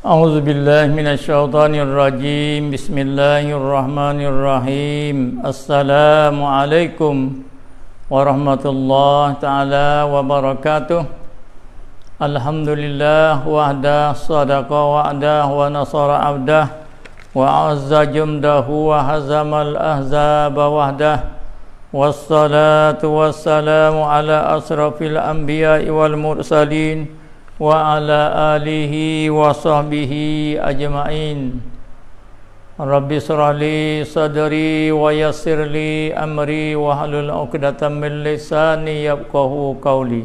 أعوذ بالله من الشيطان الرجيم بسم الله الرحمن الرحيم السلام عليكم ورحمة الله تعالى وبركاته الحمد لله وحده صدق وعده ونصر عبده وعز جمده وهزم الأحزاب وحده والصلاة والسلام على أشرف الأنبياء والمرسلين wa ala alihi wa sahbihi ajma'in Rabbi surali sadri wa yassirli amri wa halul uqdatan min lisani yabqahu qawli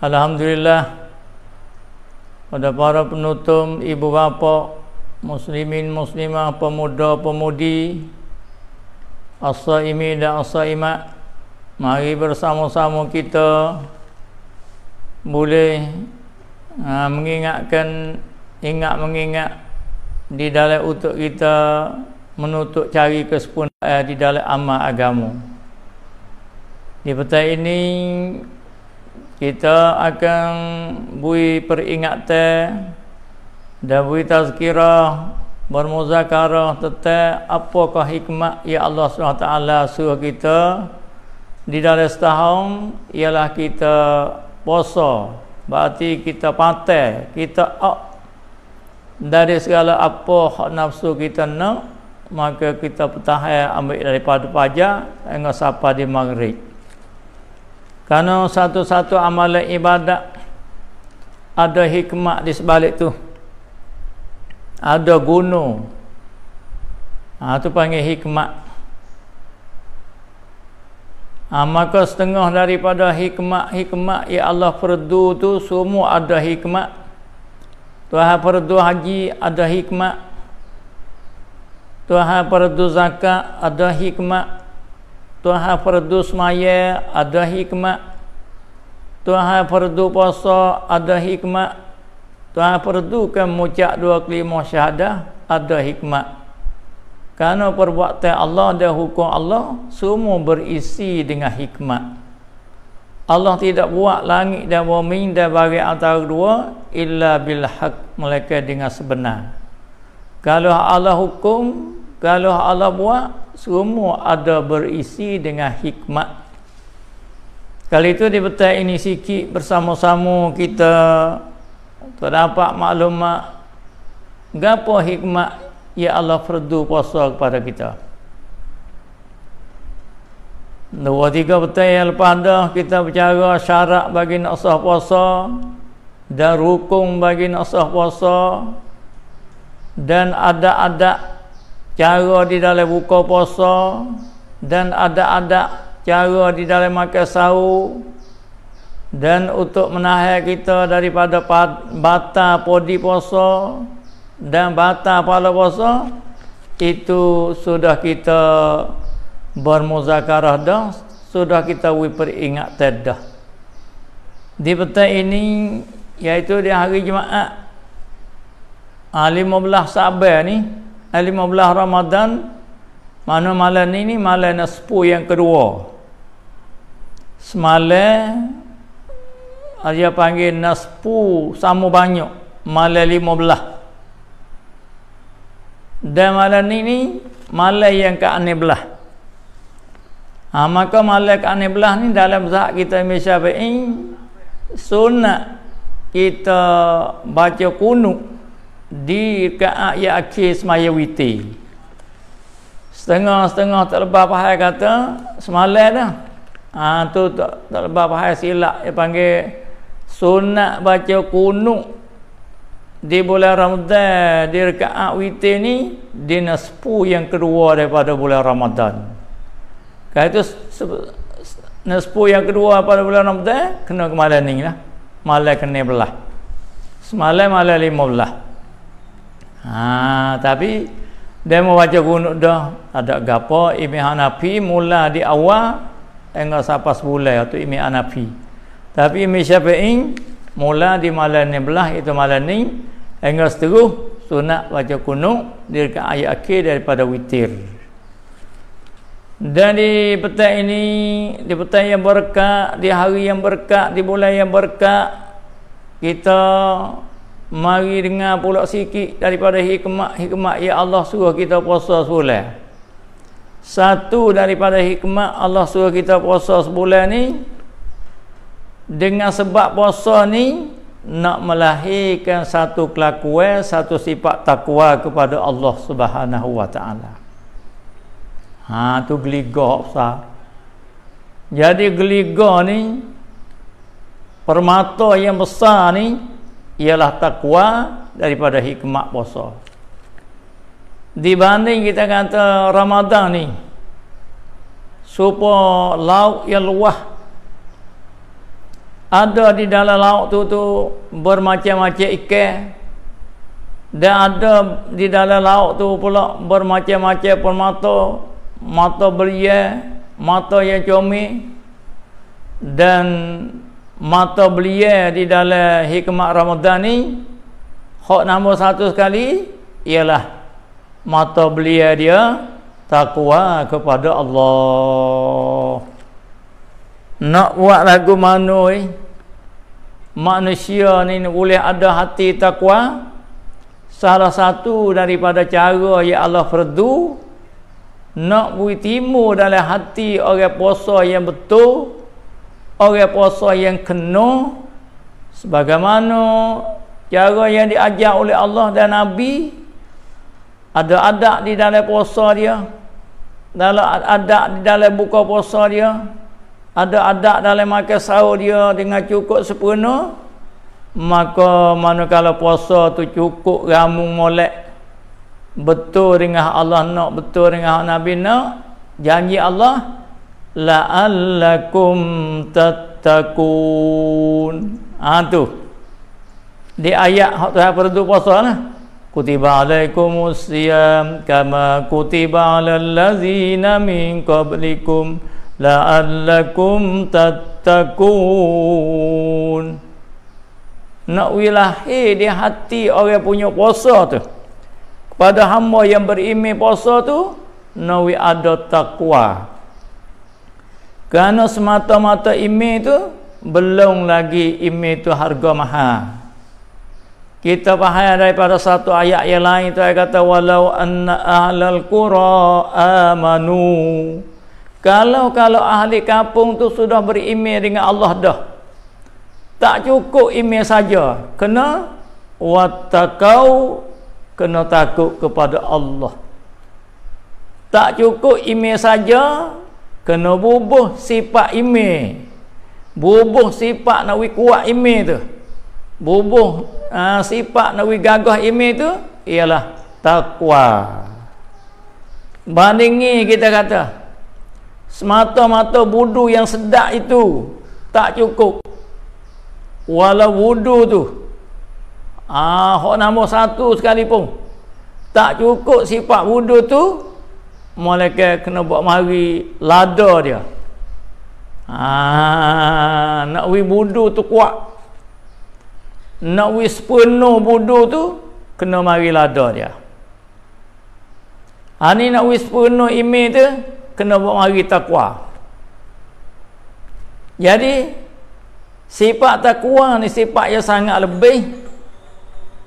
Alhamdulillah pada para penutum ibu bapa muslimin muslimah pemuda pemudi as-saimi dan as-saimat mari bersama-sama kita boleh Ha, mengingatkan ingat mengingat di dalam untuk kita menutup cari kesempurnaan di dalam amal agama. Di petai ini kita akan bui peringatan dan bui tazkirah bermuzakarah tentang apakah hikmat ya Allah SWT suruh kita di dalam setahun ialah kita puasa berarti kita patah kita up dari segala apa hak nafsu kita nak maka kita pertahan ambil daripada fajar hingga sampai di maghrib Karena satu-satu amalan ibadat ada hikmah di sebalik tu ada guna ha, panggil hikmah Ha, maka setengah daripada hikmat-hikmat yang Allah perdu tu semua ada hikmat. Tuhan perdu haji ada hikmat. Tuhan perdu zakat ada hikmat. Tuhan perdu semaya ada hikmat. Tuhan perdu puasa ada hikmat. Tuhan perdu kemuncak dua kelima syahadah ada hikmat. Karena perbuatan Allah dan hukum Allah semua berisi dengan hikmat. Allah tidak buat langit dan bumi dan bagi antara dua illa bil haq mereka dengan sebenar. Kalau Allah hukum, kalau Allah buat semua ada berisi dengan hikmat. Kali itu di petai ini sikit bersama-sama kita terdapat maklumat gapo hikmat Ya Allah perdu puasa kepada kita Dua tiga petai yang lepas dah kita bicara syarat bagi nak sah puasa Dan rukung bagi nak sah puasa Dan ada-ada cara di dalam buka puasa Dan ada-ada cara di dalam makan sahur Dan untuk menahir kita daripada batal podi puasa dan batal pahala puasa itu sudah kita bermuzakarah dah sudah kita peringatkan dah di petang ini iaitu di hari Jumaat hari ah, 15 Sabar ni hari ah, 15 Ramadan mana malam ini malam nasepu yang kedua semalam ah, dia panggil nasepu sama banyak malam 15 dan malam ini malam yang ke-16 belah ha, maka malam ke-16 belah ni dalam zahat kita Imam Syafi'i sunat kita baca kunuk di ka'at yang akhir semaya witi setengah-setengah tak lebar pahal kata semalam dah ha, tu tak, tak lebar pahal silap dia panggil sunat baca kunuk di bulan Ramadan di rekaat witir ni di nasfu yang kedua daripada bulan Ramadan kalau itu nasfu yang kedua pada bulan Ramadan kena ke malam ni lah malam kena belah semalam malam lima belah ha, tapi dia mau baca gunut dah ada gapo Imi Hanafi mula di awal enggak sapa sebulan atau Imi Hanafi tapi Imi Syafi'i mula di malam ni belah itu malam ni Angle seteruh sunat baca kunuk di dekat ayat akhir daripada witir. Dan di petang ini, di petang yang berkat, di hari yang berkat, di bulan yang berkat, kita mari dengar pula sikit daripada hikmat-hikmat yang Allah suruh kita puasa sebulan. Satu daripada hikmat Allah suruh kita puasa sebulan ni dengan sebab puasa ni nak melahirkan satu kelakuan satu sifat takwa kepada Allah Subhanahu wa taala. Ha tu geligak besar. Jadi geligak ni permata yang besar ni ialah takwa daripada hikmah puasa. Dibanding kita kata Ramadan ni supaya lauk yang luah ada di dalam laut tu tu bermacam-macam ikan dan ada di dalam laut tu pula bermacam-macam permata mata belia, mata yang comel dan mata belia di dalam hikmat Ramadan ni hak nombor satu sekali ialah mata belia dia takwa kepada Allah nak buat lagu mana eh? manusia ni boleh ada hati takwa salah satu daripada cara yang Allah perdu nak beritimu dalam hati orang puasa yang betul orang puasa yang kena sebagaimana cara yang diajar oleh Allah dan Nabi ada adat di dalam puasa dia ada adat di dalam buka puasa dia ada adat dalam makan sahur dia dengan cukup sepenuh maka mana kalau puasa tu cukup ramu molek betul dengan Allah nak betul dengan Nabi nak janji Allah la la'allakum tattaqun ha tu di ayat hak tu apa tu puasa lah kutiba alaikum kama kutiba alal ladhina min qablikum la'allakum tattaqun nak wilahi di hati orang yang punya puasa tu kepada hamba yang berimi puasa tu nawi ada takwa kerana semata-mata imi tu belum lagi imi tu harga mahal kita faham daripada satu ayat yang lain tu ayat kata walau anna ahlal qura amanu kalau kalau ahli kampung tu sudah berime dengan Allah dah tak cukup ime saja kena watakau, kena takut kepada Allah tak cukup ime saja kena bubuh sifat ime, bubuh sifat nak kuat ime tu bubuh uh, sifat nak gagah imej tu ialah takwa bandingi kita kata semata-mata wudu yang sedap itu tak cukup walau wudu tu ah hok nombor satu sekalipun tak cukup sifat wudu tu malaikat kena buat mari lada dia ah nak wi wudu tu kuat nak wi sepenuh wudu tu kena mari lada dia ani ah, nak wi sepenuh imej tu kena buat mari takwa jadi sifat takwa ni sifat yang sangat lebih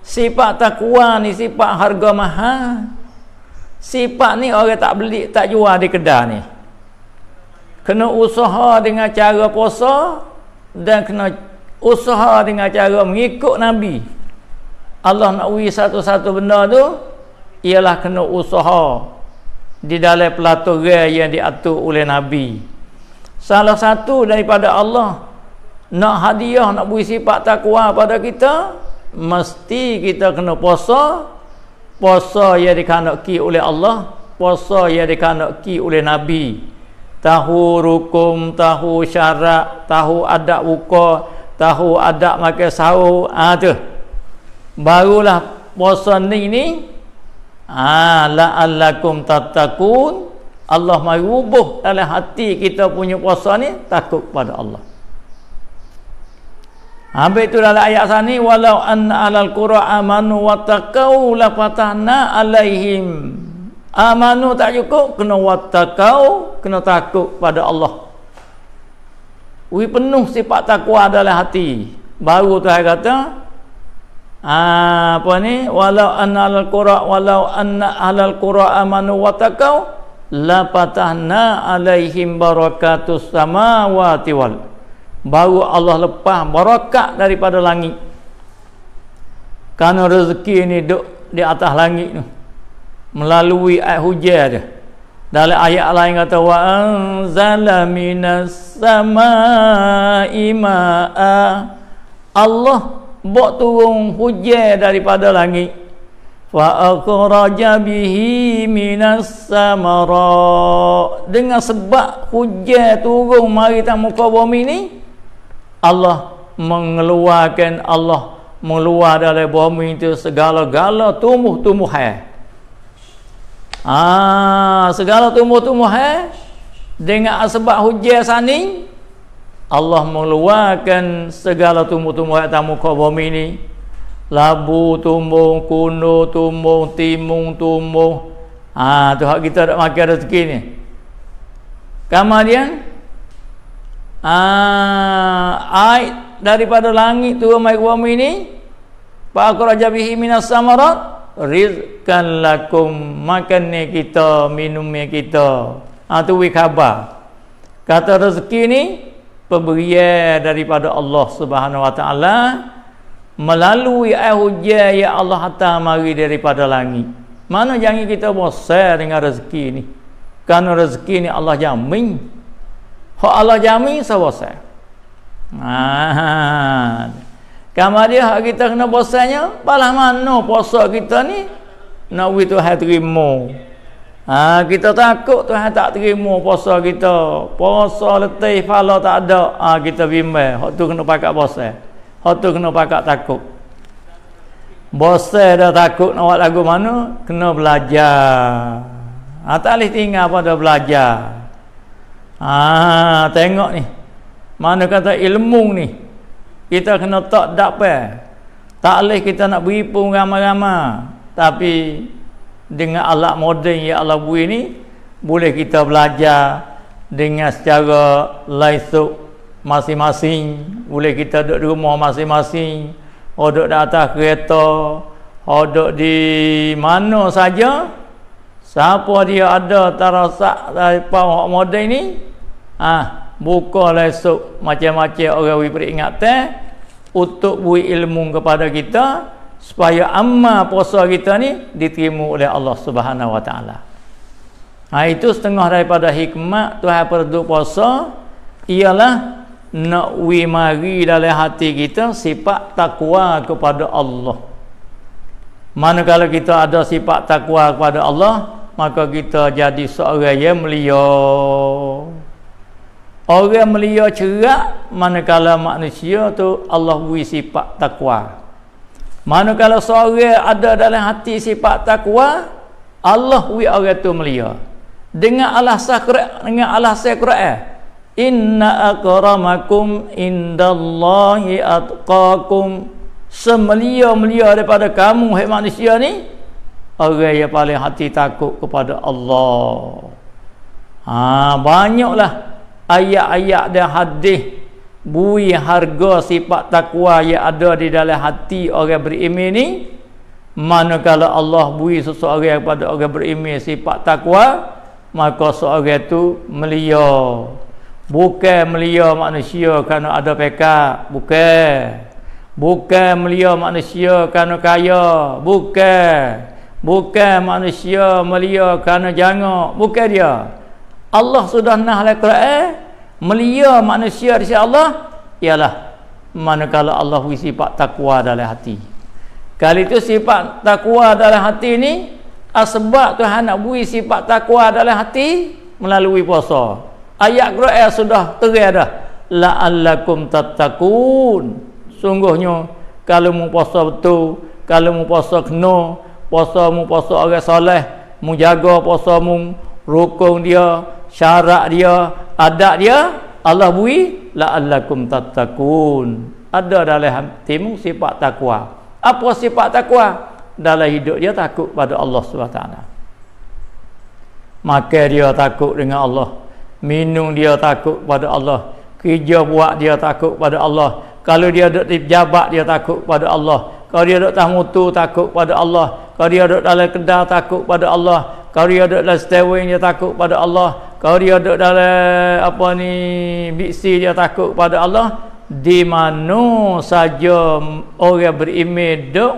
sifat takwa ni sifat harga mahal sifat ni orang tak beli tak jual di kedai ni kena usaha dengan cara puasa dan kena usaha dengan cara mengikut Nabi Allah nak uji satu-satu benda tu ialah kena usaha di dalam pelaturan yang diatur oleh Nabi salah satu daripada Allah nak hadiah nak beri sifat takwa pada kita mesti kita kena puasa puasa yang dikanaki oleh Allah puasa yang dikanaki oleh Nabi tahu rukum tahu syarat tahu adab buka tahu adab makan sahur ha, tu barulah puasa ni ni Ah, la'allakum tattaqun. Allah mai rubuh dalam hati kita punya puasa ni takut pada Allah. Ambil tu dalam ayat sini. walau an alal qura amanu wattaqau la fatana alaihim. Amanu tak cukup kena wattaqau, kena takut pada Allah. Wi penuh sifat takwa dalam hati. Baru Tuhan kata Ah, apa ni walau anna al qura walau anna al qura amanu wa taqau la patahna alaihim barakatus samawati wal baru Allah lepas barakat daripada langit Karena rezeki ni duk di atas langit tu melalui ayat hujah dia dalam ayat lain kata wa anzala minas samaa'a Allah bok turun hujan daripada langit fa akhraja bihi minas samara dengan sebab hujan turun mari tak muka bumi ni Allah mengeluarkan Allah mengeluar dari bumi itu segala-gala tumbuh-tumbuhan ah segala tumbuh-tumbuhan dengan sebab hujan sani Allah mengeluarkan segala tumbuh tumbuhan atas muka bumi ini labu tumbuh, kuno tumbuh, timung tumbuh ha, tu hak kita nak makan rezeki ni kemudian ha, air daripada langit tu mai ke bumi ini Pakar Raja Bihi Minas Samarat Rizkan lakum Makannya kita, minumnya kita Ah ha, khabar Kata rezeki ni pemberian daripada Allah Subhanahu Wa Taala melalui hujah ya Allah hatta mari daripada langit. Mana jangan kita bosan dengan rezeki ni. Karena rezeki ni Allah jamin. Ha Allah jamin sawasa. Ah. Kamar hak kita kena bosannya, balah mana puasa kita ni nak wi Tuhan terima. Ha, kita takut Tuhan tak terima puasa kita. Puasa letih pala tak ada. Ha, kita bimbang. Hak tu kena pakat puasa. Hak tu kena pakat takut. Bosan dah takut nak buat lagu mana? Kena belajar. Ha, tak boleh tinggal apa dah belajar. Ha, tengok ni. Mana kata ilmu ni. Kita kena tak dapat. Tak boleh kita nak beri pun ramai-ramai. Tapi dengan alat moden yang Allah buih ni boleh kita belajar dengan secara laisuk masing-masing boleh kita duduk di rumah masing-masing duduk di atas kereta duduk di mana saja siapa dia ada terasa daripada orang moden ni ah ha, buka laisuk macam-macam orang beri peringatan untuk buih ilmu kepada kita supaya amma puasa kita ni diterima oleh Allah Subhanahu Wa Taala. Ha, itu setengah daripada hikmat Tuhan perdu puasa ialah nak wimari dalam hati kita sifat takwa kepada Allah. Manakala kita ada sifat takwa kepada Allah, maka kita jadi seorang yang mulia. Orang mulia cerak manakala manusia tu Allah beri sifat takwa kalau seorang ada dalam hati sifat takwa, Allah wi orang tu mulia. Dengan alas sakra dengan alas sakra Inna akramakum indallahi atqakum. Semelia-melia daripada kamu hai manusia ni orang yang paling hati takut kepada Allah. Ha, banyaklah ayat-ayat dan hadis bui harga sifat takwa yang ada di dalam hati orang berimi ni manakala Allah bui seseorang kepada orang berimi sifat takwa maka seorang itu melia bukan melia manusia kerana ada pekat bukan bukan melia manusia kerana kaya bukan bukan manusia melia kerana jangan bukan dia Allah sudah nahlah Quran melia manusia di sisi Allah ialah manakala Allah beri sifat takwa dalam hati kali itu sifat takwa dalam hati ini asbab Tuhan nak beri sifat takwa dalam hati melalui puasa ayat Quran sudah terakhir dah la'allakum tatakun sungguhnya kalau mu puasa betul kalau mu puasa kena puasa mu puasa orang soleh mu jaga puasa mu rukun dia syarat dia adat dia Allah bui la'allakum tattaqun ada dalam timung sifat takwa apa sifat takwa dalam hidup dia takut pada Allah Subhanahu SWT maka dia takut dengan Allah minum dia takut pada Allah kerja buat dia takut pada Allah kalau dia duduk di jabat dia takut pada Allah kalau dia duduk tahmu tu takut pada Allah kalau dia duduk dalam kedai takut pada Allah kalau dia duduk dalam stairway dia takut pada Allah kalau dia duduk dalam apa ni biksi dia takut kepada Allah di mana saja orang beriman duduk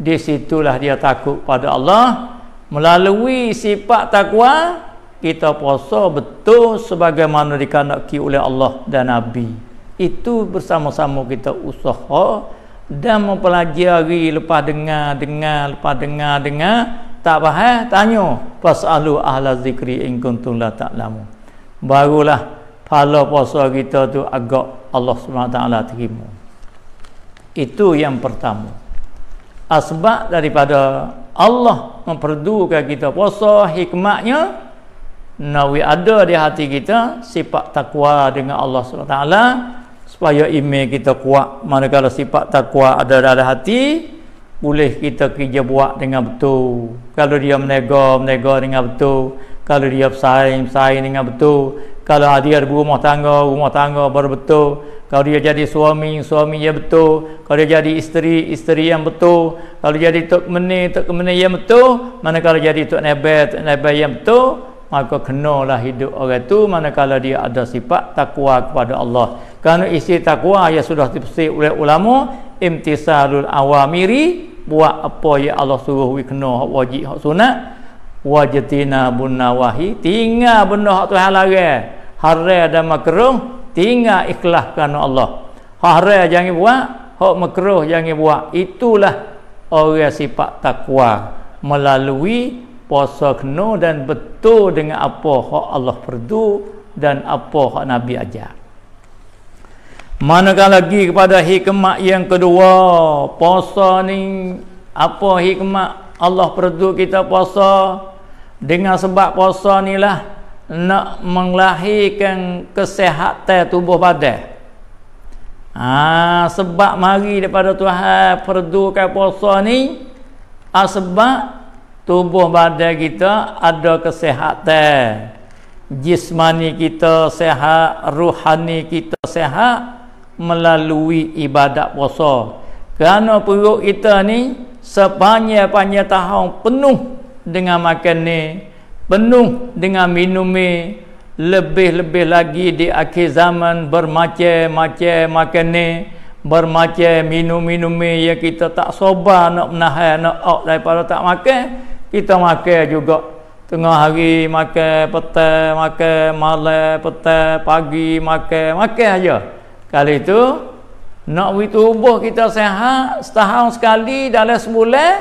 di situlah dia takut pada Allah melalui sifat takwa kita puasa betul sebagaimana dikandaki oleh Allah dan Nabi itu bersama-sama kita usaha dan mempelajari lepas dengar dengar lepas dengar dengar tak faham tanya fasalu ahla zikri in kuntum la ta'lamu barulah pahala puasa kita tu agak Allah SWT terima itu yang pertama asbab daripada Allah memperdukan kita puasa hikmahnya nawi ada di hati kita sifat takwa dengan Allah SWT supaya ime kita kuat manakala sifat takwa ada dalam hati boleh kita kerja buat dengan betul kalau dia menego menego dengan betul kalau dia bersaing bersaing dengan betul kalau dia ada rumah tangga rumah tangga baru betul kalau dia jadi suami suami yang betul kalau dia jadi isteri isteri yang betul kalau jadi tok meni tok meni yang betul manakala jadi tok nebe tok nebe yang betul maka kenalah hidup orang tu manakala dia ada sifat takwa kepada Allah kerana isi takwa yang sudah dipersih oleh ulama imtisalul awamiri buat apa yang Allah suruh we kena hak wajib hak sunat wajatina bun nawahi tinggal benda hak Tuhan larang haram dan makruh tinggal ikhlas kerana Allah haram jangan buat hak makruh jangan buat itulah orang sifat takwa melalui puasa kena dan betul dengan apa hak Allah perdu dan apa hak Nabi ajar Manakah lagi kepada hikmah yang kedua Puasa ni Apa hikmah Allah perdu kita puasa Dengan sebab puasa ni lah Nak menglahirkan kesehatan tubuh badan ha, Sebab mari daripada Tuhan perdukan puasa ni ha, Sebab tubuh badan kita ada kesehatan Jismani kita sehat, ruhani kita sehat melalui ibadat puasa kerana perut kita ni sepanjang-panjang tahun penuh dengan makan ni penuh dengan minum ni lebih-lebih lagi di akhir zaman bermacam-macam makan ni bermacam minum-minum ni yang kita tak sobar nak menahan nak out daripada tak makan kita makan juga tengah hari makan petang makan malam petang pagi makan makan aja Kali itu nak wi tubuh kita sehat setahun sekali dalam sebulan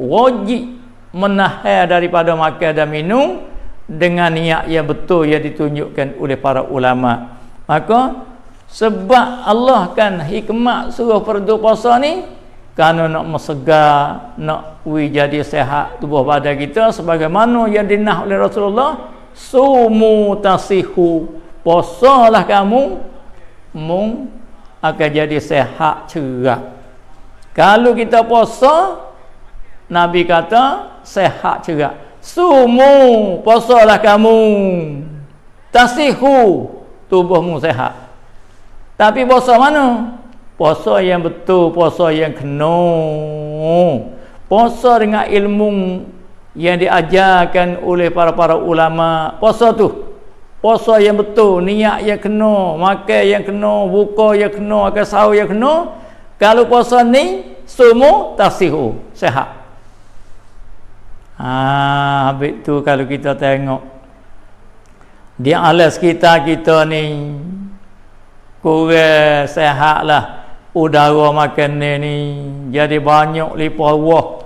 wajib menahan daripada makan dan minum dengan niat yang betul yang ditunjukkan oleh para ulama. Maka sebab Allah kan hikmat suruh perdu puasa ni kerana nak mesegar, nak wi jadi sehat tubuh badan kita sebagaimana yang dinah oleh Rasulullah sumu tasihu puasalah kamu mung akan jadi sehat cerah kalau kita puasa Nabi kata sehat cerah sumu puasalah kamu tasihu tubuhmu sehat tapi puasa mana puasa yang betul puasa yang kena puasa dengan ilmu yang diajarkan oleh para-para ulama puasa tu puasa yang betul, niat yang kena, makan yang kena, buka yang kena, akan sahur yang kena. Kalau puasa ni semua tasihu, sehat. Ah, habis tu kalau kita tengok di alas kita kita ni kurang sehatlah udara makan ni, ni jadi banyak lipah wah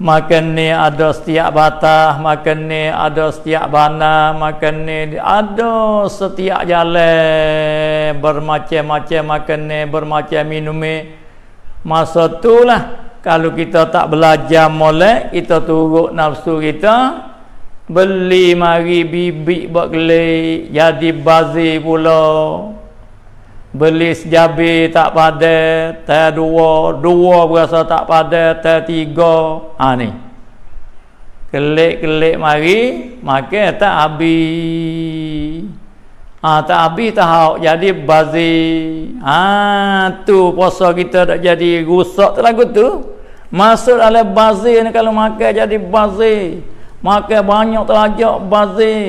Makan ni ada setiap batah, makan ni ada setiap bana, makan ni ada setiap jalan bermacam-macam makan ni, bermacam minum ni. Masa tu lah kalau kita tak belajar molek, kita turut nafsu kita beli mari bibik buat jadi bazir pulau beli sejabi tak pada teh dua dua berasa tak pada teh tiga ha ni kelik-kelik mari maka tak abi, ha, tak abi tak jadi bazi ha tu puasa kita tak jadi rusak tu lagu tu masuk oleh bazi ni kalau makan jadi bazi makan banyak terlajak bazi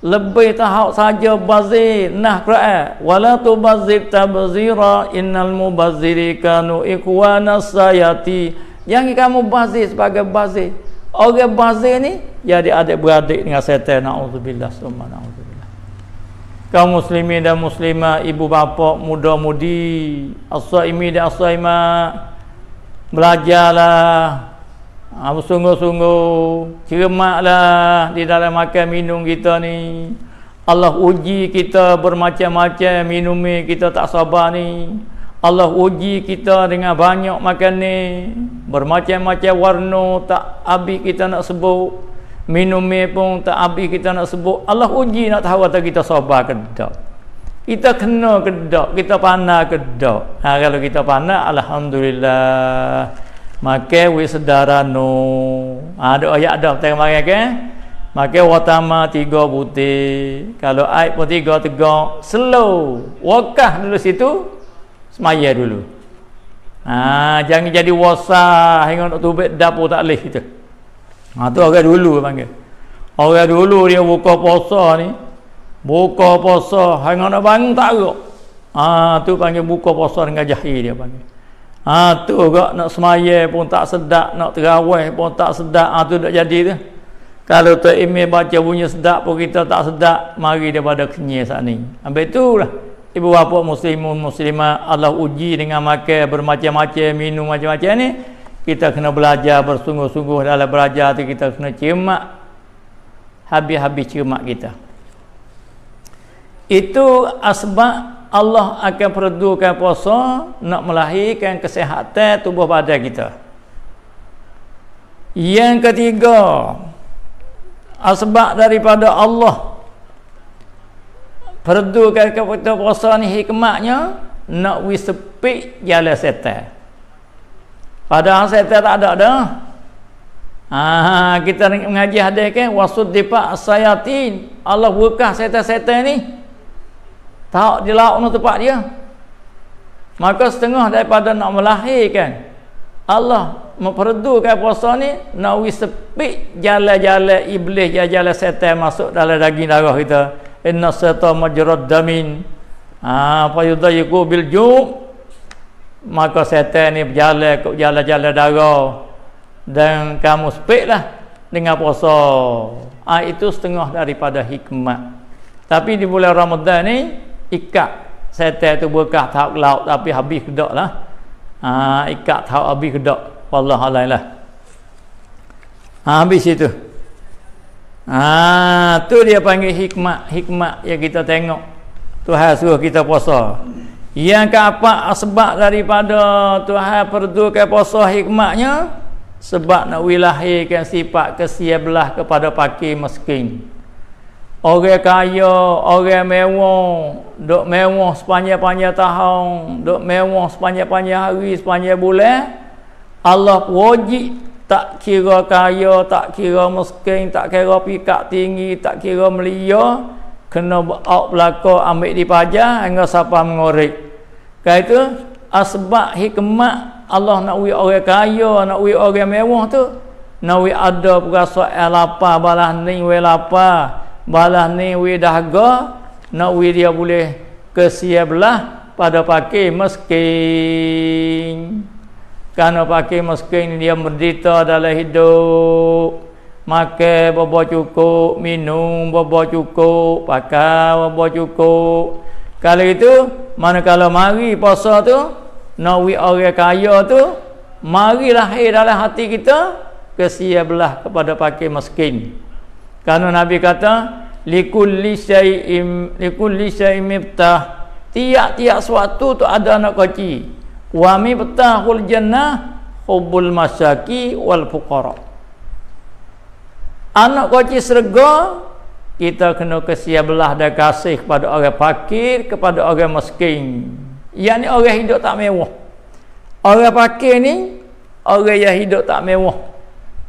lebih tahap saja bazir nah Quran wala tu bazir tabzira innal mubazziri kanu ikhwana sayati yang kamu bazir sebagai bazir orang bazir ni ya dia adik beradik dengan setan naudzubillah summa naudzubillah kaum muslimin dan muslimah ibu bapa muda mudi as-saimi dan as-saimat belajarlah ha, bersungguh-sungguh cermatlah di dalam makan minum kita ni Allah uji kita bermacam-macam minum kita tak sabar ni Allah uji kita dengan banyak makan ni bermacam-macam warna tak habis kita nak sebut minum pun tak habis kita nak sebut Allah uji nak tahu atau kita sabar ke tak kita kena ke tak kita panah ke tak ha, kalau kita panah Alhamdulillah maka wis sedara no ada ha, ayat dah tengah mari ke maka watama tiga putih kalau ayat pun tiga tegak slow wakah dulu situ semaya dulu ha, jangan jadi wasah hingga nak tubik dapur tak boleh kita ha, tu orang dulu panggil orang dulu dia buka puasa ni buka puasa hingga nak bangun tak ha, tu panggil buka puasa dengan jahil dia panggil Ha tu juga nak semaya pun tak sedap, nak terawih pun tak sedap. Ha tu tak jadi tu. Kalau tu Imi baca bunyi sedap pun kita tak sedap, mari daripada kenyir saat ni. Ambil tu lah. Ibu bapa muslimun muslimah Allah uji dengan makan bermacam-macam, minum macam-macam ni. Kita kena belajar bersungguh-sungguh dalam belajar tu kita kena cermat. Habis-habis cermat kita. Itu asbab Allah akan perdukan puasa nak melahirkan kesihatan tubuh badan kita. Yang ketiga, asbab daripada Allah perdukan kita puasa ni hikmatnya nak we speak jalan setan. Padahal setan tak ada dah. Ah, kita mengaji hadis kan wasud dipak sayatin Allah buka setan-setan ni tak di laut ni tempat dia maka setengah daripada nak melahirkan Allah memperdukan puasa ni nak wis sepi jalan-jalan iblis jalan-jalan setan masuk dalam daging darah kita inna sata majrad damin apa ha, yudayku bil jum maka setan ni berjalan ke jalan-jalan darah dan kamu sepi lah dengan puasa ha, itu setengah daripada hikmat tapi di bulan Ramadan ni ikat setel tu berkah tahu laut tapi habis kedok lah ha, ikat tahu habis kedok Allah Allah lah ha, habis itu ha, tu dia panggil hikmat hikmat yang kita tengok Tuhan suruh kita puasa yang ke apa sebab daripada Tuhan perdukan puasa hikmatnya sebab nak wilahirkan sifat kesiablah kepada pakir meskin Orang kaya, orang mewah, dok mewah sepanjang-panjang tahun, dok mewah sepanjang-panjang hari, sepanjang bulan. Allah wajib tak kira kaya, tak kira miskin, tak kira pikat tinggi, tak kira melia, kena buat belaka ambil di pajak hingga siapa mengorek. Kaya itu asbab hikmat Allah nak wui orang kaya, nak wui orang mewah tu, nak wui ada perasaan lapar, balas ni, wui lapar balah ni wi dahaga nak wi dia boleh ke siablah pada pakai meskin karena pakai meskin dia merdita dalam hidup makan bobo cukup minum bobo cukup pakai bobo cukup kalau itu mana kalau mari puasa tu nak wi orang kaya tu marilah air dalam hati kita kesia belah kepada pakai meskin Karena Nabi kata likulli syai'im likulli syai'im miftah. Tiap-tiap suatu tu ada anak kaki. Wa miftahul jannah hubbul masyaki wal fuqara. Anak kaki serga kita kena kesia belah dan kasih kepada orang pakir, kepada orang miskin. Yang ni orang hidup tak mewah. Orang pakir ni orang yang hidup tak mewah.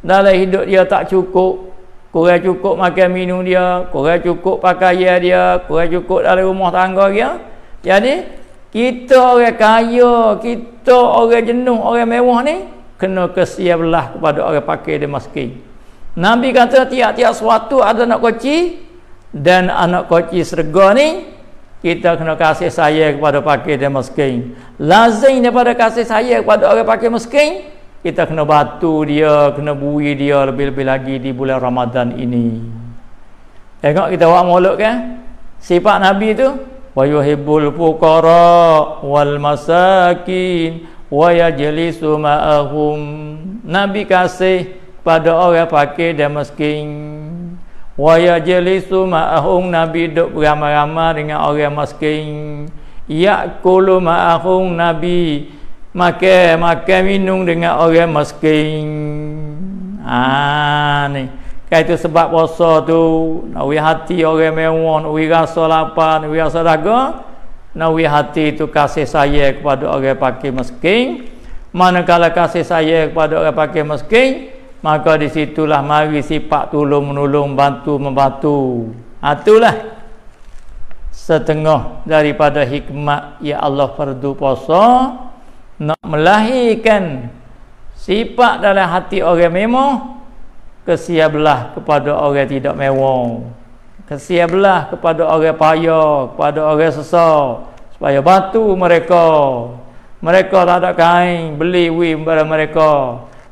Dalam hidup dia tak cukup, kurang cukup makan minum dia kurang cukup pakaian dia kurang cukup dalam rumah tangga dia jadi kita orang kaya kita orang jenuh orang mewah ni kena kesia belah kepada orang pakai dia maskin Nabi kata tiap-tiap suatu ada anak koci dan anak koci serga ni kita kena kasih sayang kepada pakai dia maskin lazim daripada kasih sayang kepada orang pakai maskin kita kena batu dia, kena bui dia lebih-lebih lagi di bulan Ramadan ini. Tengok kita buat mulut kan? Sifat Nabi tu wa yuhibbul fuqara wal masakin wa yajlisu ma'ahum. Nabi kasih pada orang fakir dan miskin. Wa yajlisu ma'ahum Nabi duduk beramai-ramai dengan orang miskin. Yaqulu ma'ahum Nabi makan makan minum dengan orang miskin ah ni kaitu sebab puasa tu nak wi hati orang mewah nak wi rasa lapar nak wi rasa dagu nak wi hati tu kasih saya kepada orang pakai miskin manakala kasih saya kepada orang pakai miskin maka di situlah mari sifat tolong menolong bantu membantu Atulah ha, setengah daripada hikmat ya Allah fardu puasa nak melahirkan sifat dalam hati orang mewah kesiablah kepada orang tidak mewah kesiablah kepada orang payah kepada orang susah supaya bantu mereka mereka tak ada kain beli wi kepada mereka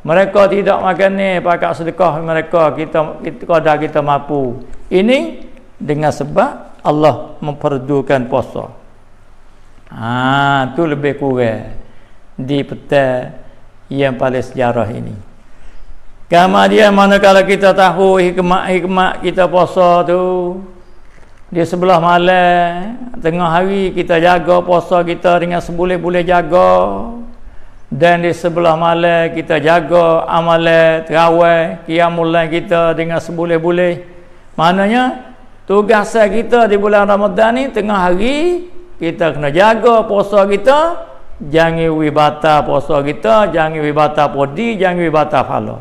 mereka tidak makan ni pakai sedekah mereka kita kita kodah kita mampu ini dengan sebab Allah memperdukan puasa ha, tu lebih kurang di peta yang paling sejarah ini kama dia mana kalau kita tahu hikmat-hikmat kita puasa tu di sebelah malam tengah hari kita jaga puasa kita dengan seboleh-boleh jaga dan di sebelah malam kita jaga amalan terawih kiamulan kita dengan seboleh-boleh maknanya tugas kita di bulan Ramadan ni tengah hari kita kena jaga puasa kita jangan wibata puasa kita jangan wibata podi jangan wibata falo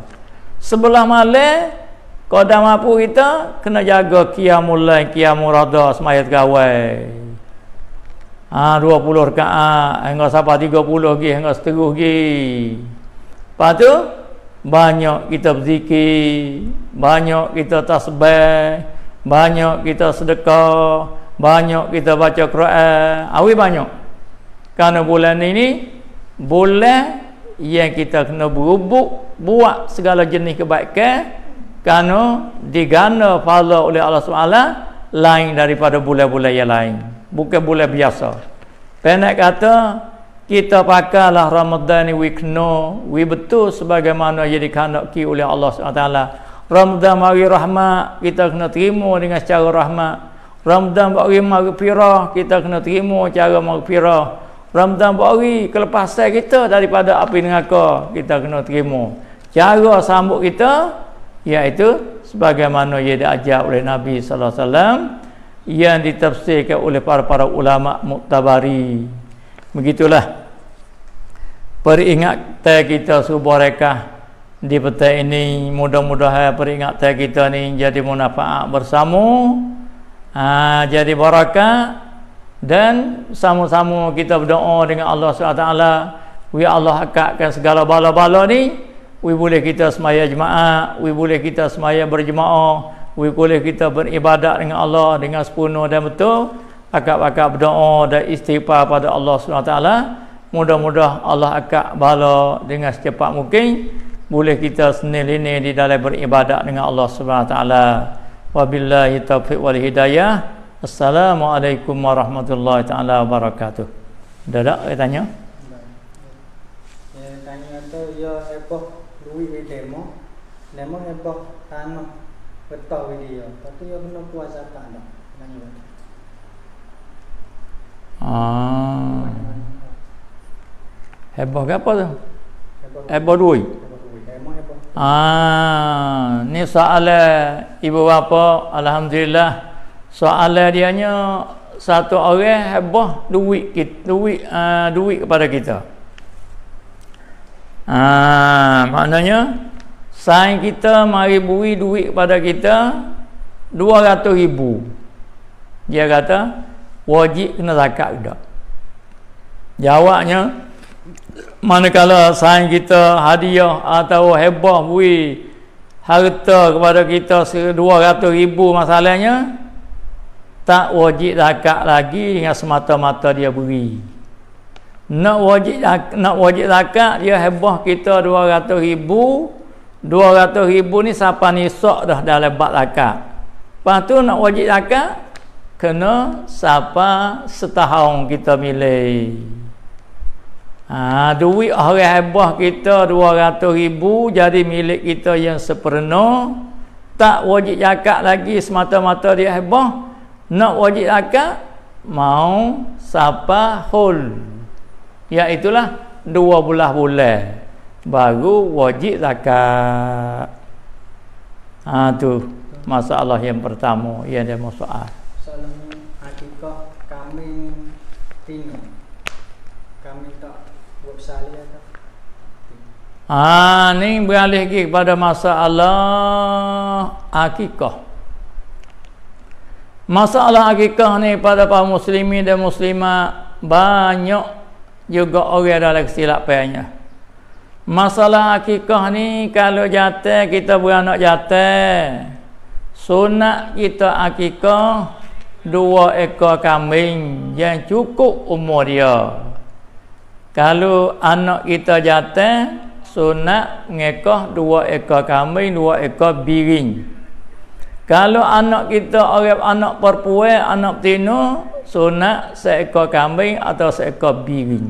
sebelah malam kodam apu kita kena jaga qiyamul lain qiyamul rada semayat gawai ah ha, 20 rakaat hingga sampai 30 lagi hingga seterus lagi lepas tu banyak kita berzikir banyak kita tasbih banyak kita sedekah banyak kita baca Quran awi ha, banyak kerana bulan ini bulan yang kita kena berubuk buat segala jenis kebaikan kerana digana fala oleh Allah SWT lain daripada bulan-bulan yang lain bukan bulan biasa penat kata kita pakailah Ramadan ni we know we betul sebagaimana yang dikandaki oleh Allah SWT Ramadan mari rahmat kita kena terima dengan secara rahmat Ramadhan bagi mari pirah kita kena terima cara mari pirah Ramadan bari kelepasan kita daripada api neraka kita kena terima cara sambut kita iaitu sebagaimana ia diajar oleh Nabi sallallahu alaihi wasallam yang ditafsirkan oleh para-para ulama muktabari begitulah peringatan kita subuh rekah di petang ini mudah-mudahan peringatan kita ni jadi manfaat bersama ha, jadi barakah dan sama-sama kita berdoa dengan Allah SWT we Allah akakkan segala bala-bala ni we boleh kita semaya jemaah we boleh kita semaya berjemaah we boleh kita beribadat dengan Allah dengan sepenuh dan betul akak-akak berdoa dan istighfar pada Allah SWT mudah-mudah Allah akak bala dengan secepat mungkin boleh kita senil ini di dalam beribadat dengan Allah SWT wabillahi taufiq wal hidayah Assalamualaikum warahmatullahi taala wabarakatuh. Dah tak saya tanya? Saya tanya tu ya apa duit ni demo. Demo apa tanam betul video. Tapi ya kena puas apa anda? Ah. Hebah ke apa tu? Hebah duit. Ah, ni soalan ibu bapa, alhamdulillah soalan dia nya satu orang hebah duit kita duit uh, duit kepada kita ah uh, maknanya sain kita mari beri duit kepada kita 200 ribu dia kata wajib kena zakat tak jawabnya manakala sain kita hadiah atau hebah bui harta kepada kita 200 ribu masalahnya tak wajib zakat lagi dengan semata-mata dia beri nak wajib nak wajib zakat dia hebah kita 200 ribu 200 ribu ni siapa ni sok dah dalam bak zakat lepas tu nak wajib zakat kena siapa setahun kita milih ha, duit orang hebah kita 200 ribu jadi milik kita yang sepenuh tak wajib zakat lagi semata-mata dia hebah nak wajib zakat mau sapa hul iaitulah ya, dua bulah bulan baru wajib zakat ha tu masalah yang pertama yang dia mau soal salam hakikat kami tinggal kami tak Ah ha, beralih lagi kepada masalah akikah. Masalah akikah ni pada para muslimi dan muslimah banyak juga orang ada dalam payahnya. Masalah akikah ni kalau jatuh kita nak jatuh. Sunat kita akikah dua ekor kambing yang cukup umur dia. Kalau anak kita jatuh sunat ngekoh dua ekor kambing dua ekor biring. Kalau anak kita orang anak perempuan, anak tino sunat seekor kambing atau seekor biring.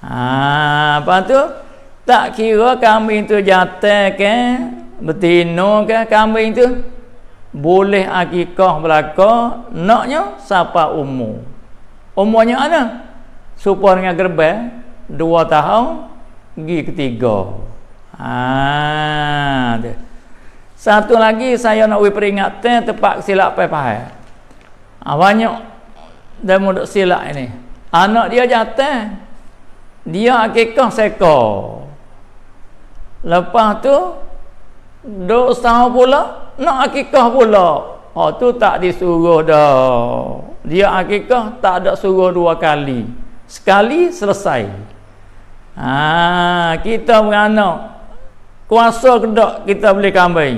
Ha, apa tu? Tak kira kambing tu jantan ke, betino ke kambing tu boleh akikah belaka naknya siapa umur. Umurnya ana supaya dengan gerbang dua tahun gi ketiga. Ha, satu lagi saya nak we peringatkan tempat silap apa ha, ah, banyak dia mudah silap ini. Anak dia jatuh. Dia akikah sekor. Lepas tu duk sama pula nak akikah pula. Ha tu tak disuruh dah. Dia akikah tak ada suruh dua kali. Sekali selesai. Ha kita beranak kuasa ke tak kita beli kambing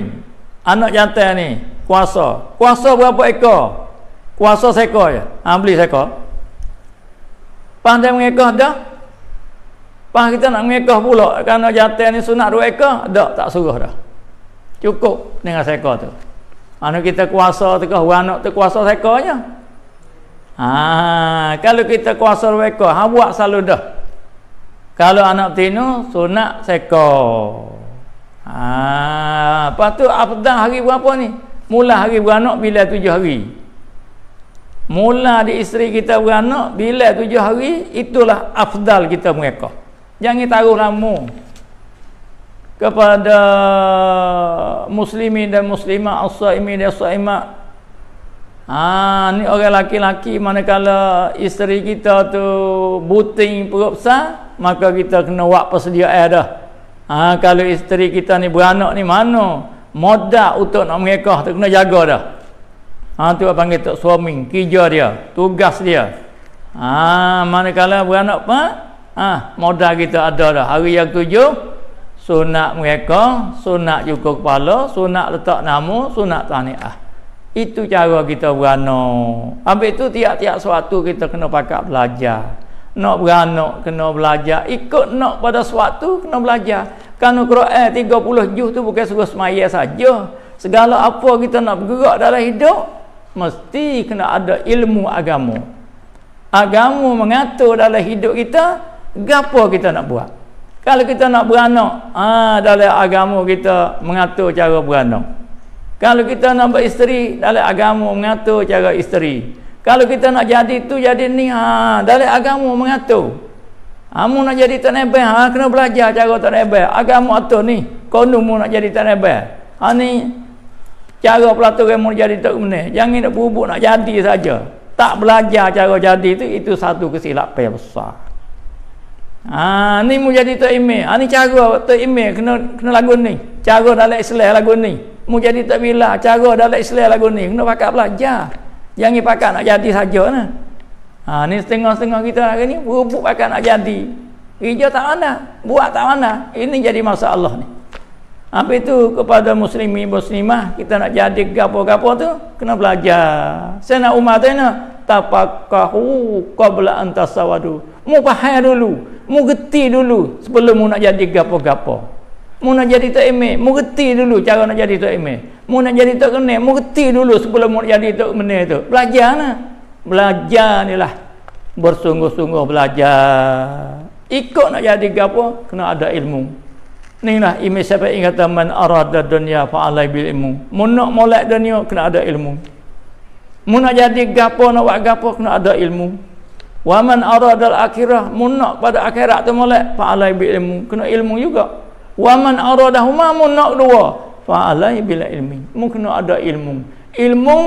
anak jantan ni kuasa kuasa berapa ekor kuasa seekor je ha, beli seekor pandai mengekor dah Pas kita nak mengekor pula kerana kan jantan ni sunat dua ekor, dak tak suruh dah. Cukup dengan seekor tu. anak kita kuasa tu ke anak tu kuasa seekornya. Ha, kalau kita kuasa dua ekor, ha buat selalu dah. Kalau anak tino sunat seekor. Ha, lepas tu afdal hari berapa ni? Mula hari beranak bila tujuh hari. Mula di isteri kita beranak bila tujuh hari, itulah afdal kita mereka. Jangan taruh lama kepada muslimin dan muslimah as dan as-saimat ha, ni orang laki-laki manakala isteri kita tu buting perut besar maka kita kena buat persediaan dah Ha, kalau isteri kita ni beranak ni mana? Moda untuk nak mengekah tu kena jaga dah. Ha, tu apa panggil tok suami, kerja dia, tugas dia. Ha, manakala beranak apa? Ha, moda kita ada dah. Hari yang tujuh, sunat mereka, sunat juga kepala, sunat letak nama, sunat tahniah. Itu cara kita beranak. Ambil tu tiap-tiap suatu kita kena pakai belajar nak beranak kena belajar ikut nak pada suatu kena belajar kan Al-Quran 30 juz tu bukan suruh semaya saja segala apa kita nak bergerak dalam hidup mesti kena ada ilmu agama agama mengatur dalam hidup kita gapo kita nak buat kalau kita nak beranak ha, dalam agama kita mengatur cara beranak kalau kita nak beristeri dalam agama mengatur cara isteri kalau kita nak jadi tu jadi ni ha dalam agama mengatur. Amu ha, nak jadi tanah ebel ha kena belajar cara tanah ebel. Agama atur ni kono mu nak jadi tanah ebel. Ha ni cara pelatuk kamu jadi tok mene. Jangan nak bubuk nak jadi saja. Tak belajar cara jadi tu itu satu kesilapan besar. Ha ni mu jadi tok imam. Ha ni cara tok imam kena kena lagu ni. Cara dalam Islam lagu ni. Mu jadi tok bila cara dalam Islam lagu ni kena pakai belajar. Yang ni nak jadi saja lah. Ha, ni setengah-setengah kita hari ni berebut pakar nak jadi. Kerja tak mana, buat tak mana. Ini jadi masalah ni. Apa itu kepada muslimin muslimah kita nak jadi gapo-gapo tu kena belajar. Saya nak umat tanya tapakahu qabla an tasawadu. Mu faham dulu, mu geti dulu sebelum mu nak jadi gapo-gapo. Mu nak jadi Tok Emel, mu reti dulu cara nak jadi Tok Emel. Mu nak jadi Tok Kenek, mu reti dulu sebelum mu jadi Tok Kenek tu. belajarlah, Belajar ni lah. Bersungguh-sungguh belajar. Ikut nak jadi apa, kena ada ilmu. Ni lah ime siapa yang kata man arada dunia Alai bil ilmu. Mu nak molek dunia, kena ada ilmu. Mu nak jadi gapo nak buat gapo kena ada ilmu. Waman man arada akhirah, mu nak pada akhirat tu molek, Alai bil ilmu. Kena ilmu juga wa man aradahuma munna fa alai bil ilmi mungkin ada ilmu ilmu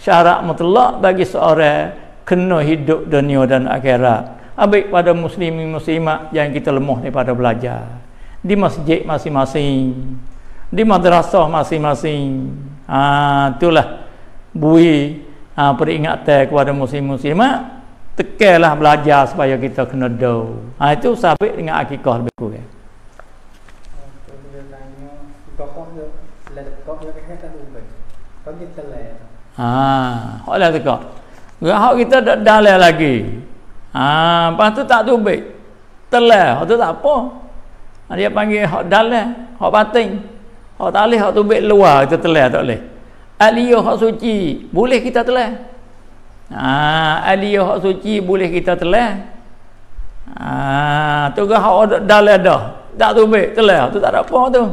syarat mutlak bagi seorang kena hidup dunia dan akhirat abik pada muslimin muslimat yang kita lemah ni pada belajar di masjid masing-masing di madrasah masing-masing ha, itulah bui ha, peringatan kepada muslim muslimat tekalah belajar supaya kita kena do ha, itu sabit dengan akikah lebih kurang kita lah. Ha, lah teka. Gerak kita dah dalai lagi. Ha, lepas tu tak tubik. Telah, hak tu tak apa. Ha, dia panggil hak dalai, hak batin. Hak tak boleh hak tubik luar kita telah tak boleh. Aliyo hak suci, boleh kita telah. Ha, aliyo hak suci boleh kita telah. Ha, tu gerak hak dalai dah. Tak tubik telah, tu tak ada apa tu.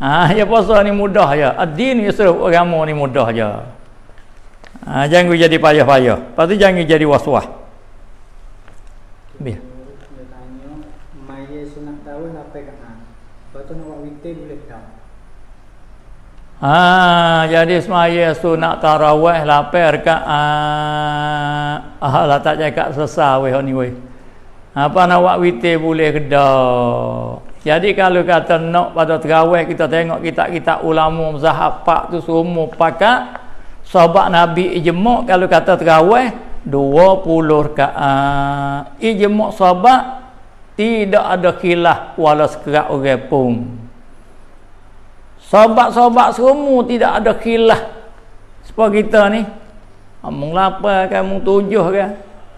Ah, ha, ya puasa ni mudah je. Ya. Adin, din yusuf ya agama ni mudah je. Ya. Ha, jangan jadi payah-payah. Pasti tu jangan jadi was-was. Bih. Ha, jadi semaya tu nak tarawih lapar lah, ke ha, ah ah tak cakap sesah weh ni weh. Apa nak buat witir boleh kedak. Jadi kalau kata nak pada terawih kita tengok kita kita ulama mazhab pak tu semua pakak sahabat Nabi ijma' kalau kata terawih 20 rakaat. Ijma' sahabat tidak ada khilaf wala sekerat orang pun. Sahabat-sahabat semua tidak ada khilaf. sebab kita ni amung ah, lapar kan mung tujuh kan.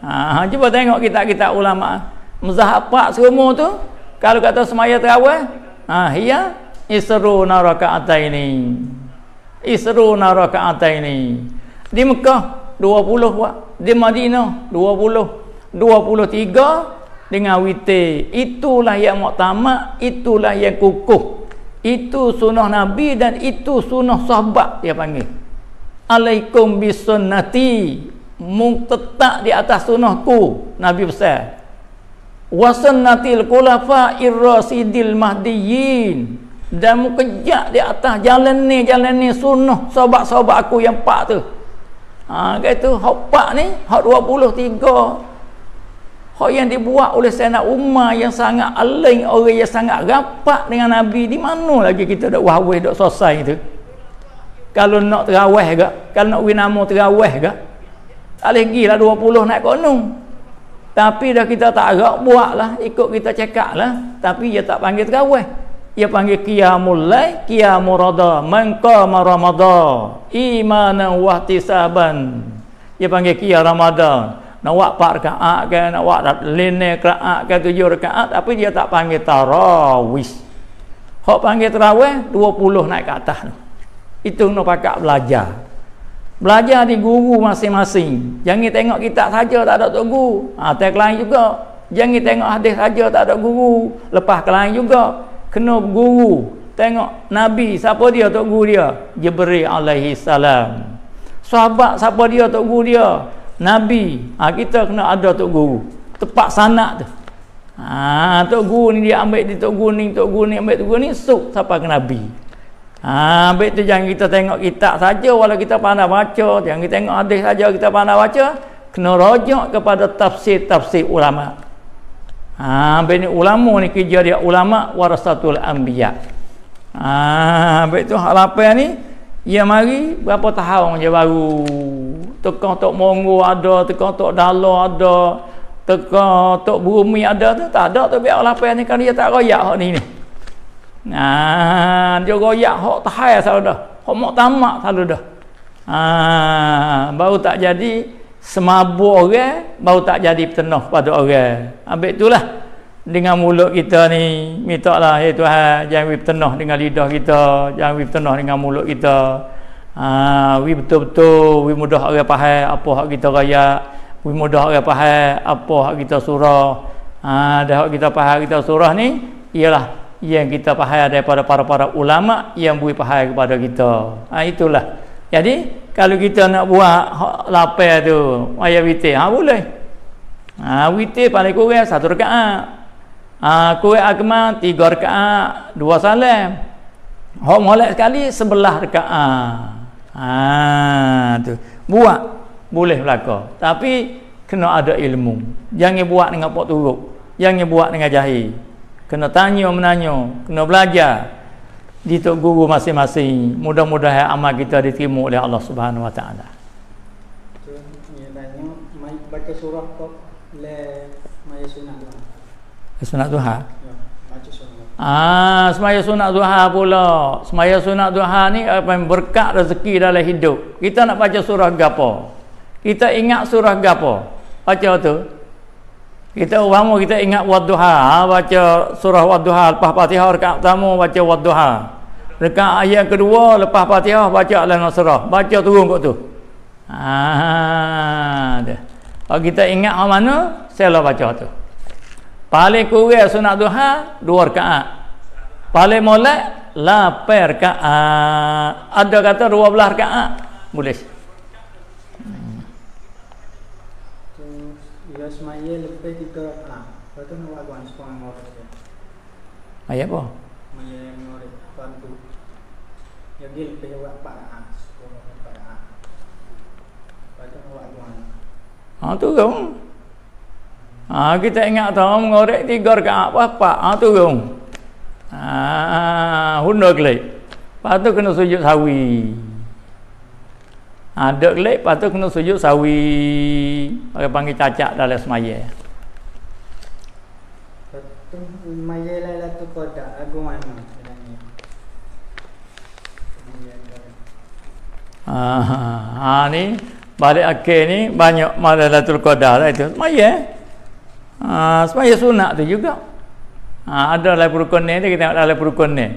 Ha cuba tengok kita kita ulama mazhab pak semua tu kalau kata semaya terawih ha hiya isru naraka narakaataini isru naraka narakaataini di Mekah 20 wak di Madinah 20 23 dengan witir itulah yang muktamad itulah yang kukuh itu sunnah nabi dan itu sunnah sahabat dia panggil alaikum bisunnati mung tetak di atas sunnahku nabi besar wasannatil khulafa irrasidil mahdiyin dan mu kejak di atas jalan ni jalan ni sunnah sahabat-sahabat aku yang pak tu ha tu hak pak ni hak 23 hak yang dibuat oleh Sayyidina Umar yang sangat alain orang yang sangat rapat dengan Nabi di mana lagi kita dak wahweh dak selesai tu kalau nak terawih gak, kalau nak winamu terawih ke tak boleh gila 20 naik konung tapi dah kita tak agak buatlah ikut kita cekaklah tapi dia tak panggil terawih. Dia panggil qiyamul lail, qiyamul rada, man qama ramadan, imanan wa tisaban. Dia panggil qiyam ramadan. Nak buat empat rakaat ke, nak buat lima rakaat ke, tujuh rakaat tapi dia tak panggil tarawih. Hok panggil terawih 20 naik ke atas tu. Itu nak pakak belajar. Belajar di guru masing-masing. Jangan tengok kitab saja tak ada tok guru. Ha, tak lain juga. Jangan tengok hadis saja tak ada guru. Lepas lain juga. Kena guru. Tengok Nabi siapa dia tok guru dia? Jibril alaihi salam. Sahabat siapa dia tok guru dia? Nabi. Ha, kita kena ada tok guru. Tepat sana tu. Ha, tok guru ni dia ambil di tok guru ni, tok guru ni ambil tok guru ni sup sampai ke Nabi. Ha, baik tu jangan kita tengok kitab saja walaupun kita pandai baca, jangan kita tengok hadis saja kita pandai baca, kena rojak kepada tafsir-tafsir ulama. Ha, baik ni ulama ni kerja dia ulama warasatul anbiya. Ha, baik tu hal apa ni? Ya mari berapa tahun je baru. Tekong tok monggo ada, tekong tok dalo ada, tekong tok bumi ada tu tak ada tu biar lapan ni kan dia tak royak hak ni ni. Ah, dia goyak hok tahai asal dah. Hok mok tamak asal dah. Ah, baru tak jadi semabu orang, baru tak jadi petenuh pada orang. Ambil itulah dengan mulut kita ni minta lah ya eh, Tuhan jangan wip tenuh dengan lidah kita jangan wip tenuh dengan mulut kita ha, wip betul-betul wip mudah orang pahal apa hak kita raya wip mudah orang pahal apa hak kita surah ha, dah hak kita pahal kita surah ni ialah yang kita faham daripada para-para ulama yang beri faham kepada kita. Ha, itulah. Jadi kalau kita nak buat lapar tu, ayo witi, ha boleh. Ha witi paling kurang satu rakaat. Ha kurang agama tiga rakaat, dua salam. Hok molek sekali sebelah rakaat. Ha tu. Buat boleh belaka. Tapi kena ada ilmu. Jangan buat dengan pot turuk. Jangan buat dengan jahil kena tanya menanya kena belajar di tok guru masing-masing mudah-mudahan amal kita diterima oleh Allah Subhanahu wa taala baca surah kok le maya sunat duha sunat duha Ah, semaya sunat duha pula. Semaya sunat duha ni eh, apa yang berkat rezeki dalam hidup. Kita nak baca surah gapo? Kita ingat surah gapo? Baca tu kita umpama kita ingat wadduha baca surah wadduha lepas fatihah rekat pertama baca wadduha rekat ayat kedua lepas fatihah baca al-nasrah baca turun kat tu ha, kalau kita ingat orang mana saya lah baca tu paling kurang sunat duha dua rekaat paling molek lapar rekaat ada kata dua belah rekaat boleh semaya lebih tiga rakaat. Lepas tu nak buat sepuluh murid. Ayat apa? Semaya murid. Tuan tu. Yang dia lebih buat empat rakaat. Sepuluh empat rakaat. nak buat Ha tu gong. Ha kita ingat tahu mengorek tiga ke apa apa. Ha tu kau. Ha hundo kelik. Patu kena sujud sawi. Ha, duduk kelip, lepas tu kena sujud sawi. Pakai panggil cacat dalam semaya. Semaya lah, lah tu kodak, lagu mana? Ha, ha, ni balik akhir ni banyak malah latul qadar lah itu semaya ha, semaya sunat tu juga ha, ada lah perukun ni kita tengok lah, lah perukun ni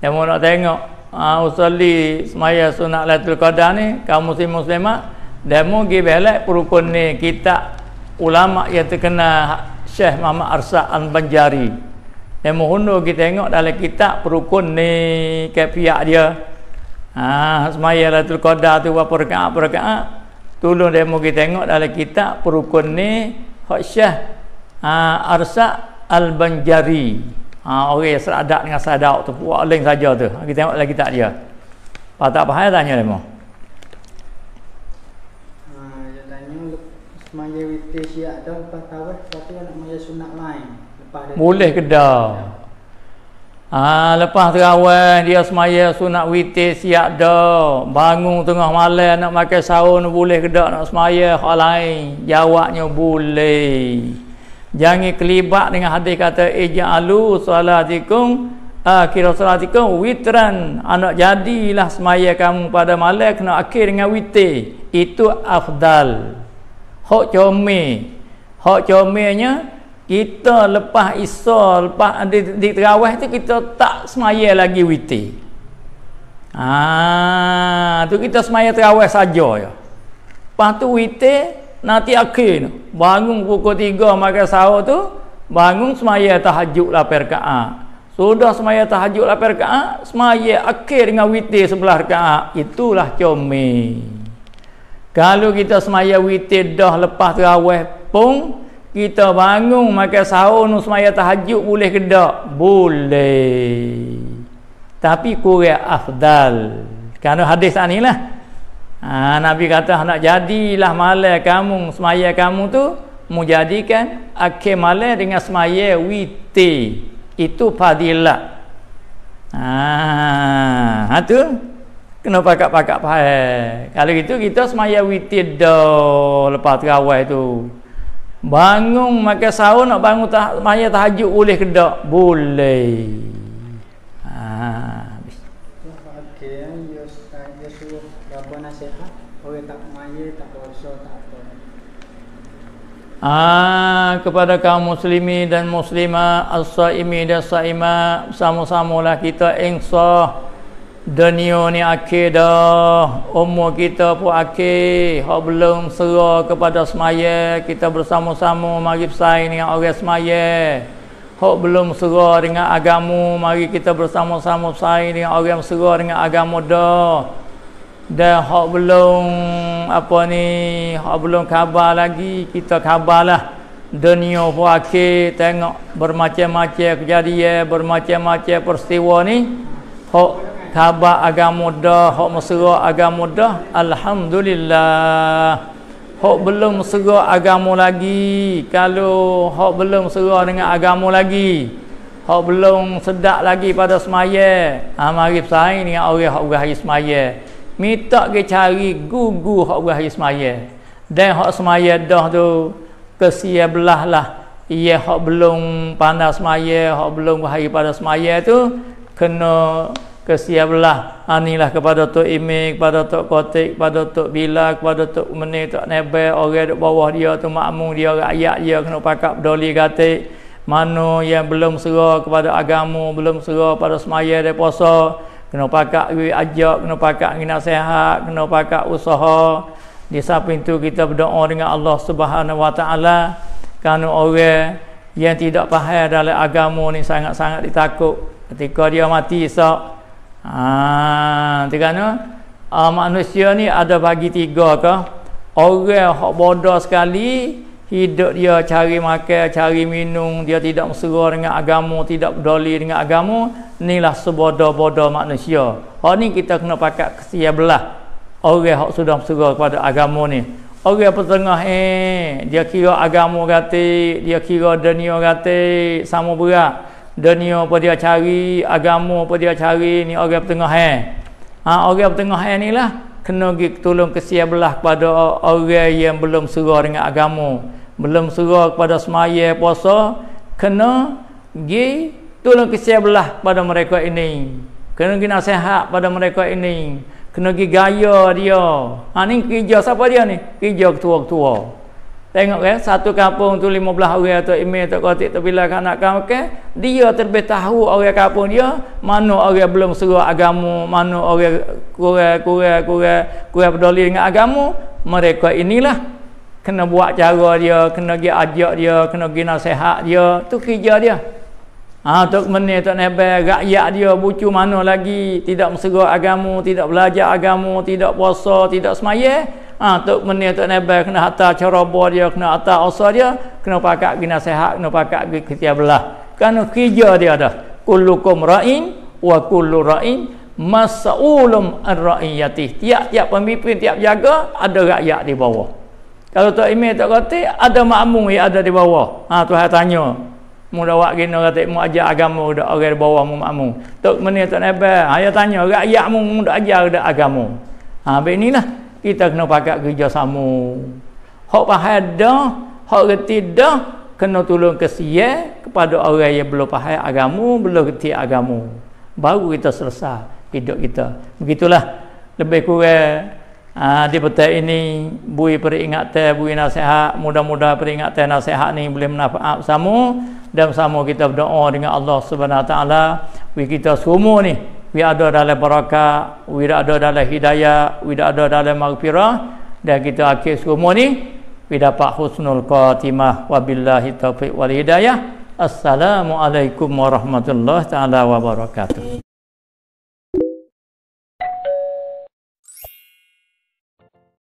yang mau nak tengok uh, ha, usali semaya sunat Lailatul Qadar ni kaum muslim muslimat demo gi belak perukun ni kita ulama yang terkena Syekh Muhammad Arsa An Banjari demo hundo gi tengok dalam kitab perukun ni ke dia ah uh, semaya Lailatul Qadar tu apa rekat apa rekat tolong demo gi tengok dalam kitab perukun ni Syekh uh, ha, Arsa Al Banjari ha, orang yang seradak dengan sadak tu buat link saja tu ha, kita tengok lagi tak dia apa tak bahaya tanya demo ah ha, dia tanya semaja tu lepas dia boleh kedah ha, lepas terawan dia semaya sunat witi siap dah bangun tengah malam nak makan sahur boleh ke tak nak semaya hal lain jawabnya boleh jangan kelibat dengan hadis kata ija'alu eh, salatikum akhir salatikum witran anak jadilah semaya kamu pada malam kena akhir dengan witir itu afdal hok comel hok comelnya kita lepas isa lepas di, di terawih tu kita tak semaya lagi witir ah tu kita semaya terawih saja ya lepas tu witir nanti akhir tu bangun pukul tiga, makan sahur tu bangun semaya tahajud lah perkaa sudah semaya tahajud lah perkaa semaya akhir dengan witir sebelah perkaa itulah comel kalau kita semaya witir dah lepas terawih pun kita bangun makan sahur nu semaya tahajud boleh ke tak? boleh tapi kurang afdal kerana hadis tak Ha, Nabi kata hendak jadilah malai kamu semaya kamu tu menjadikan akhir malai dengan semaya witi itu fadilah. Ha, ah, ha, tu kena pakak-pakak pahai. Kalau gitu kita semaya witi dah lepas terawih tu. Bangun makan sahur nak bangun tah semaya tahajud boleh ke tak? Boleh. Ah kepada kaum muslimi dan muslimah as-saimi dan saima sama-samalah kita insah dunia ni akhir dah umur kita pun akhir hak belum sera kepada semaya kita bersama-sama mari bersai ni orang semaya hak belum sera dengan agama mari kita bersama-sama bersai ni orang sera dengan agama dah dan hak belum apa ni hak belum khabar lagi kita khabar lah dunia fuake tengok bermacam-macam kejadian bermacam-macam peristiwa ni hak khabar agama dah hak mesra agama dah alhamdulillah hak belum mesra agama lagi kalau hak belum mesra dengan agama lagi hak belum sedak lagi pada semaya ah mari bersaing dengan orang hak orang semaya minta ke cari gugu hak buah hari semaya dan hak semaya dah tu kesia belah lah ia hak belum pandai semaya hak belum buah hari pada semaya tu kena kesia belah anilah ha, kepada tu imi kepada tu kotik kepada tu bila kepada tu meni tu nebe orang di bawah dia tu makmung dia rakyat dia kena pakak peduli katik mana yang belum serah kepada agama belum serah pada semaya dan puasa kena pakak gi ajak kena pakak gi nasihat kena pakak usaha di samping itu kita berdoa dengan Allah Subhanahu wa taala kerana orang yang tidak faham dalam agama ni sangat-sangat ditakut ketika dia mati esok ha tergana ah, manusia ni ada bagi tiga ke orang hak bodoh sekali hidup dia cari makan cari minum dia tidak mesra dengan agama tidak peduli dengan agama inilah sebodoh-bodoh manusia hari oh, ni kita kena pakai kesia belah orang yang sudah mesra kepada agama ni orang pertengah eh dia kira agama gati dia kira dunia gati sama berat dunia apa dia cari agama apa dia cari ni orang pertengah eh ha, orang pertengah eh ni lah kena gi tolong kesian belah pada orang yang belum serah dengan agama belum serah kepada semaya puasa kena gi tolong kesian belah pada mereka ini kena gi nasihat kepada mereka ini kena gi gaya dia ha ni kerja siapa dia ni kerja ketua-ketua Tengok kan, satu kampung tu 15 orang atau email tak kotik tapi bila kanak kan, okay? dia terlebih tahu orang kampung dia, mana orang belum seru agama, mana orang kurang, kurang, kurang, peduli dengan agama, mereka inilah kena buat cara dia, kena pergi ajak dia, kena pergi nasihat dia, tu kerja dia. Ha, tok meni tok nebe rakyat dia bucu mana lagi tidak mesra agama, tidak belajar agama, tidak puasa, tidak semaya, eh? ha, tok menia tok nebel kena hantar ceroboh dia kena hata usaha dia kena pakak gina sehat kena pakak ke ketiap belah kan kerja dia dah kullukum ra'in wa kullu ra'in mas'ulum ar-ra'iyati tiap-tiap pemimpin tiap jaga ada rakyat di bawah kalau tak imej tak kata ada makmum yang ada di bawah ha tuhan tanya mudawak gina kata mu ajar agama ada orang di bawah mu makmum tok menia tok nebel ha tanya rakyat mu mu ajar ada agama ha baik inilah kita kena pakat kerjasama hak faham dah hak reti dah kena tolong kesian kepada orang yang belum faham agamu, belum reti agamu. baru kita selesai hidup kita begitulah lebih kurang Ah di petang ini bui peringatan bui nasihat mudah-mudah peringatan nasihat ni boleh manfaat sama dan sama kita berdoa dengan Allah Subhanahu Wa taala bagi kita semua ni we ada dalam barakah we ada dalam hidayah we ada dalam maghfirah dan kita akhir semua ni we dapat husnul khatimah wabillahi taufiq wal hidayah assalamualaikum warahmatullahi taala wabarakatuh